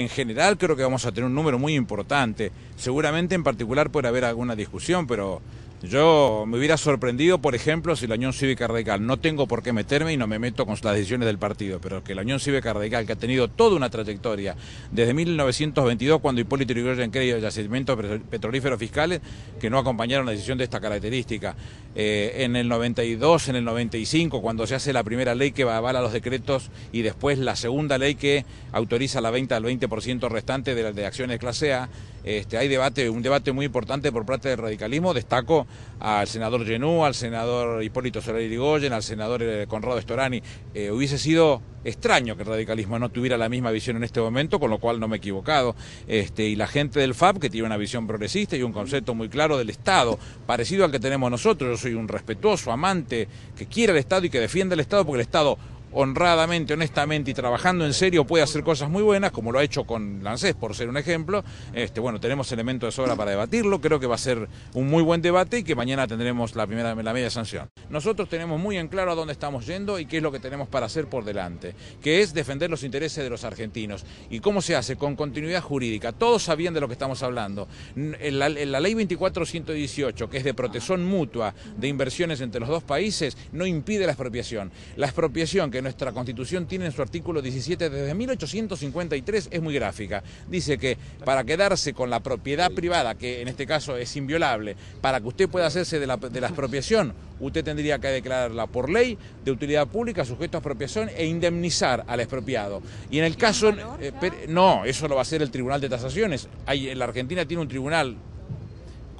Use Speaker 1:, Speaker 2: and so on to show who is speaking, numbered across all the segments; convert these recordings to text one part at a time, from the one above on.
Speaker 1: en general creo que vamos a tener un número muy importante. Seguramente en particular puede haber alguna discusión, pero yo me hubiera sorprendido, por ejemplo, si la Unión Cívica Radical, no tengo por qué meterme y no me meto con las decisiones del partido, pero que la Unión Cívica Radical, que ha tenido toda una trayectoria desde 1922, cuando Hipólito Yrigoyen el yacimientos petrolíferos fiscales, que no acompañaron la decisión de esta característica. Eh, en el 92, en el 95, cuando se hace la primera ley que avala los decretos y después la segunda ley que autoriza la venta al 20% ciento restante de, de acciones clase A. Este, hay debate, un debate muy importante por parte del radicalismo. Destaco al senador Genú, al senador Hipólito Solari al senador eh, Conrado Estorani. Eh, hubiese sido extraño que el radicalismo no tuviera la misma visión en este momento, con lo cual no me he equivocado. Este, y la gente del FAB, que tiene una visión progresista y un concepto muy claro del Estado, parecido al que tenemos nosotros. Yo soy un respetuoso amante que quiere el Estado y que defiende el Estado, porque el Estado honradamente, honestamente y trabajando en serio puede hacer cosas muy buenas, como lo ha hecho con Lancés, por ser un ejemplo. Este, bueno, tenemos elementos de sobra para debatirlo, creo que va a ser un muy buen debate y que mañana tendremos la primera, la media sanción. Nosotros tenemos muy en claro a dónde estamos yendo y qué es lo que tenemos para hacer por delante, que es defender los intereses de los argentinos. ¿Y cómo se hace? Con continuidad jurídica. Todos sabían de lo que estamos hablando. la, la ley 24118, que es de protección mutua de inversiones entre los dos países, no impide la expropiación. La expropiación que nuestra Constitución tiene en su artículo 17 desde 1853 es muy gráfica. Dice que para quedarse con la propiedad privada, que en este caso es inviolable, para que usted pueda hacerse de la, de la expropiación, usted tendría que declararla por ley de utilidad pública, sujeto a expropiación e indemnizar al expropiado. Y en el caso, eh, no, eso lo va a hacer el Tribunal de Tasaciones. Hay, en la Argentina tiene un tribunal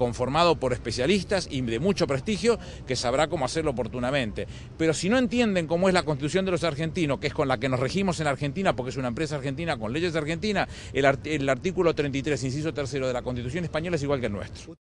Speaker 1: conformado por especialistas y de mucho prestigio que sabrá cómo hacerlo oportunamente. Pero si no entienden cómo es la constitución de los argentinos, que es con la que nos regimos en Argentina, porque es una empresa argentina con leyes argentinas, el, el artículo 33, inciso tercero de la constitución española es igual que el nuestro.